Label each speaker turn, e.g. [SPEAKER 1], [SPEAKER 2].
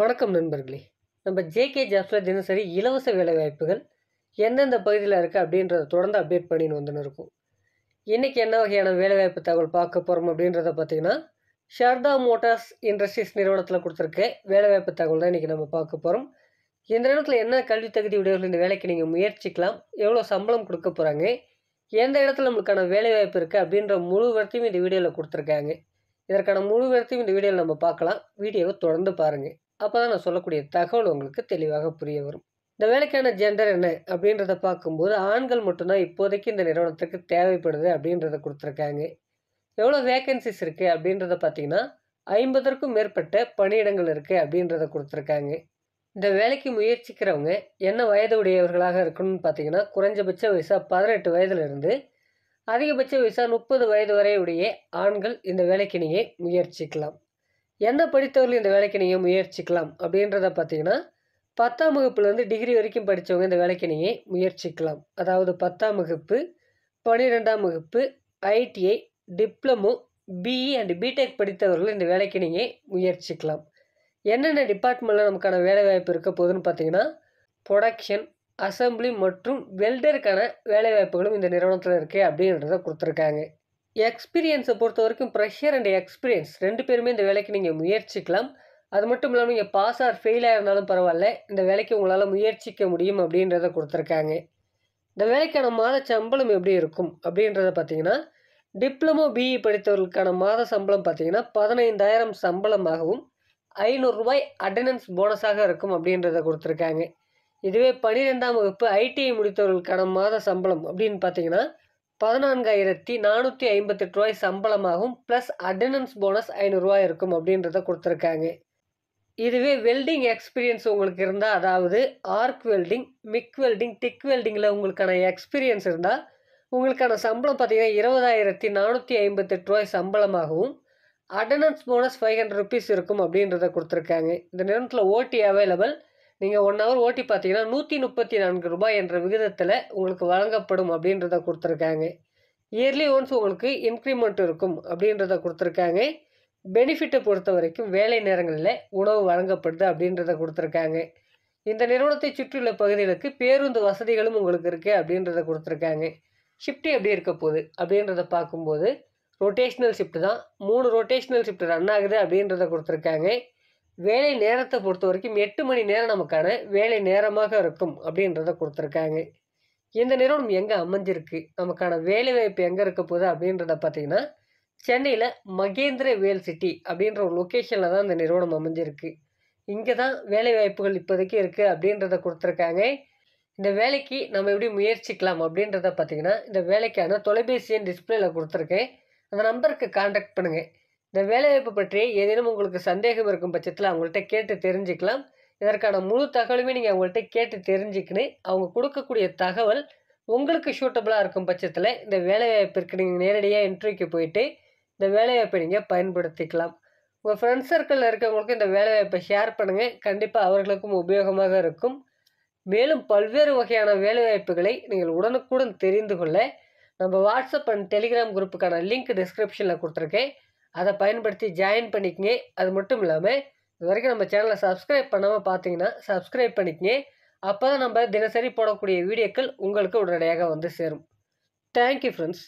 [SPEAKER 1] வணக்கம் நண்பர்களே நம்ம ஜேகே ஜாப்ஸில் தினசரி இலவச வேலைவாய்ப்புகள் எந்தெந்த பகுதியில் இருக்குது அப்படின்றத தொடர்ந்து அப்டேட் பண்ணின்னு வந்துன்னு இருக்கும் இன்றைக்கி என்ன வகையான வேலைவாய்ப்பு தகவல் பார்க்க போகிறோம் அப்படின்றத பார்த்திங்கன்னா ஷார்தா மோட்டார்ஸ் இண்டஸ்ட்ரீஸ் நிறுவனத்தில் கொடுத்துருக்க வேலைவாய்ப்பு தகவல் தான் இன்றைக்கி நம்ம பார்க்க போகிறோம் இந்த நேரத்தில் என்ன கல்வி தகுதி உடையவர்கள் இந்த வேலைக்கு நீங்கள் முயற்சிக்கலாம் எவ்வளோ சம்பளம் கொடுக்க போகிறாங்க எந்த இடத்துல நம்மளுக்கான வேலைவாய்ப்பு இருக்குது அப்படின்ற முழு விவரத்தையும் இந்த வீடியோவில் கொடுத்துருக்காங்க இதற்கான முழு விவரத்தையும் இந்த வீடியோவில் நம்ம பார்க்கலாம் வீடியோவை தொடர்ந்து பாருங்கள் அப்போ நான் சொல்லக்கூடிய தகவல் உங்களுக்கு தெளிவாக புரிய வரும் இந்த வேலைக்கான ஜெண்டர் என்ன அப்படின்றத பார்க்கும்போது ஆண்கள் மட்டும்தான் இப்போதைக்கு இந்த நிறுவனத்துக்கு தேவைப்படுது அப்படின்றத கொடுத்துருக்காங்க எவ்வளோ வேக்கன்சிஸ் இருக்குது அப்படின்றத பார்த்தீங்கன்னா ஐம்பதற்கும் மேற்பட்ட பணியிடங்கள் இருக்குது அப்படின்றத கொடுத்துருக்காங்க இந்த வேலைக்கு முயற்சிக்கிறவங்க என்ன வயது உடையவர்களாக இருக்கணும்னு பார்த்தீங்கன்னா குறைஞ்சபட்ச வயசாக பதினெட்டு வயதுலேருந்து அதிகபட்ச வயசாக முப்பது வயது வரையுடைய ஆண்கள் இந்த வேலைக்கு நீங்கள் முயற்சிக்கலாம் என்ன படித்தவர்கள் இந்த வேலைக்கு நீங்கள் முயற்சிக்கலாம் அப்படின்றத பார்த்தீங்கன்னா பத்தாம் வகுப்புலேருந்து டிகிரி வரைக்கும் படித்தவங்க இந்த வேலைக்கு நீங்கள் முயற்சிக்கலாம் அதாவது பத்தாம் வகுப்பு பன்னிரெண்டாம் வகுப்பு ITI diploma BE and BTech படித்தவர்கள் இந்த வேலைக்கு நீங்கள் முயற்சிக்கலாம் என்னென்ன டிபார்ட்மெண்ட்டில் நமக்கான வேலைவாய்ப்பு இருக்க போகுதுன்னு பார்த்தீங்கன்னா ப்ரொடக்ஷன் அசம்பிளி மற்றும் வெல்டருக்கான வேலைவாய்ப்புகளும் இந்த நிறுவனத்தில் இருக்குது அப்படின்றத கொடுத்துருக்காங்க எக்ஸ்பீரியன்ஸை பொறுத்த வரைக்கும் ப்ரெஷர் அண்ட் எக்ஸ்பீரியன்ஸ் ரெண்டு பேருமே இந்த வேலைக்கு நீங்கள் முயற்சிக்கலாம் அது மட்டும் இல்லாமல் நீங்கள் பாஸ் ஆர் ஃபெயிலாக இருந்தாலும் பரவாயில்ல இந்த வேலைக்கு உங்களால் முயற்சிக்க முடியும் அப்படின்றத கொடுத்துருக்காங்க இந்த வேலைக்கான மாத சம்பளம் எப்படி இருக்கும் அப்படின்றத பார்த்தீங்கன்னா டிப்ளமோ பிஇ e படித்தவர்களுக்கான மாத சம்பளம் பார்த்தீங்கன்னா பதினைந்தாயிரம் சம்பளமாகவும் ஐநூறுரூபாய் அட்டண்டன்ஸ் போனஸாக இருக்கும் அப்படின்றத கொடுத்துருக்காங்க இதுவே பனிரெண்டாம் வகுப்பு ஐடிஐ e முடித்தவர்களுக்கான மாத சம்பளம் அப்படின்னு பார்த்தீங்கன்னா பதினான்காயிரத்தி நானூற்றி ஐம்பத்தெட்டு ரூபாய் சம்பளமாகவும் ப்ளஸ் அட்டண்டன்ஸ் போனஸ் ஐநூறுரூவா இருக்கும் அப்படின்றத கொடுத்துருக்காங்க இதுவே வெல்டிங் எக்ஸ்பீரியன்ஸ் உங்களுக்கு இருந்தால் அதாவது arc welding MIG welding TIG வெல்டிங்கில் உங்களுக்கான எக்ஸ்பீரியன்ஸ் இருந்தால் உங்களுக்கான சம்பளம் பார்த்திங்கன்னா இருபதாயிரத்தி நானூற்றி ஐம்பத்தெட்டு ரூபாய் சம்பளமாகவும் attendance bonus five hundred rupees இருக்கும் அப்படின்றத கொடுத்துருக்காங்க இந்த நேரத்தில் ஓடி அவைலபிள் நீங்கள் ஒன் ஹவர் ஓட்டி பார்த்தீங்கன்னா நூற்றி முப்பத்தி நான்கு ரூபாய் என்ற விகிதத்தில் உங்களுக்கு வழங்கப்படும் அப்படின்றத கொடுத்துருக்காங்க இயர்லி ஒன்ஸ் உங்களுக்கு இன்க்ரிமெண்ட் இருக்கும் அப்படின்றத கொடுத்துருக்காங்க பெனிஃபிட்டை பொறுத்த வரைக்கும் வேலை நேரங்களில் உணவு வழங்கப்படுது அப்படின்றத கொடுத்துருக்காங்க இந்த நிறுவனத்தை சுற்றியுள்ள பகுதிகளுக்கு பேருந்து வசதிகளும் உங்களுக்கு இருக்குது அப்படின்றத கொடுத்துருக்காங்க ஷிஃப்ட் எப்படி இருக்க போகுது அப்படின்றத பார்க்கும்போது ரொட்டேஷ்னல் ஷிஃப்ட் தான் மூணு ரொட்டேஷ்னல் ஷிஃப்ட் ரன் ஆகுது அப்படின்றத கொடுத்துருக்காங்க வேலை நேரத்தை பொறுத்த வரைக்கும் எட்டு மணி நேரம் நமக்கான வேலை நேரமாக இருக்கும் அப்படின்றத கொடுத்துருக்காங்க இந்த நிறுவனம் எங்கே அமைஞ்சிருக்கு நமக்கான வேலை வாய்ப்பு எங்கே இருக்க போகுது அப்படின்றத பார்த்தீங்கன்னா சென்னையில் மகேந்திர வேல் சிட்டி அப்படின்ற ஒரு லொக்கேஷனில் தான் இந்த நிறுவனம் அமைஞ்சிருக்கு இங்கே தான் வேலை வாய்ப்புகள் இப்போதைக்கு இருக்குது அப்படின்றத கொடுத்துருக்காங்க இந்த வேலைக்கு நம்ம எப்படி முயற்சிக்கலாம் அப்படின்றத பார்த்தீங்கன்னா இந்த வேலைக்கான தொலைபேசி எண் டிஸ்பிளேயில் கொடுத்துருக்கேன் அந்த நம்பருக்கு காண்டாக்ட் பண்ணுங்கள் இந்த வேலைவாய்ப்பு பற்றி ஏதேனும் உங்களுக்கு சந்தேகம் இருக்கும் பட்சத்தில் அவங்கள்ட்ட கேட்டு தெரிஞ்சுக்கலாம் இதற்கான முழு தகவலுமே நீங்கள் அவங்கள்ட்ட கேட்டு தெரிஞ்சுக்கினு அவங்க கொடுக்கக்கூடிய தகவல் உங்களுக்கு சூட்டபுளாக இருக்கும் பட்சத்தில் இந்த வேலைவாய்ப்பிற்கு நீங்கள் நேரடியாக இன்டர்வியூக்கு போயிட்டு இந்த வேலைவாய்ப்பை நீங்கள் பயன்படுத்திக்கலாம் உங்கள் ஃப்ரெண்ட்ஸ் சர்க்கிளில் இருக்கிறவங்களுக்கு இந்த வேலைவாய்ப்பை ஷேர் பண்ணுங்கள் கண்டிப்பாக அவர்களுக்கும் உபயோகமாக இருக்கும் மேலும் பல்வேறு வகையான வேலைவாய்ப்புகளை நீங்கள் உடனுக்குடன் தெரிந்து கொள்ள நம்ம வாட்ஸ்அப் அண்ட் டெலிகிராம் குரூப்புக்கான லிங்க் டிஸ்கிரிப்ஷனில் கொடுத்துருக்கேன் அதை பயன்படுத்தி ஜாயின் பண்ணிக்கங்க அது மட்டும் இல்லாமல் இது வரைக்கும் நம்ம சேனலை சப்ஸ்கிரைப் பண்ணாமல் பார்த்தீங்கன்னா சப்ஸ்கிரைப் பண்ணிக்கங்க அப்போ தான் நம்ம தினசரி போடக்கூடிய வீடியோக்கள் உங்களுக்கு உடனடியாக வந்து சேரும் தேங்க்யூ ஃப்ரெண்ட்ஸ்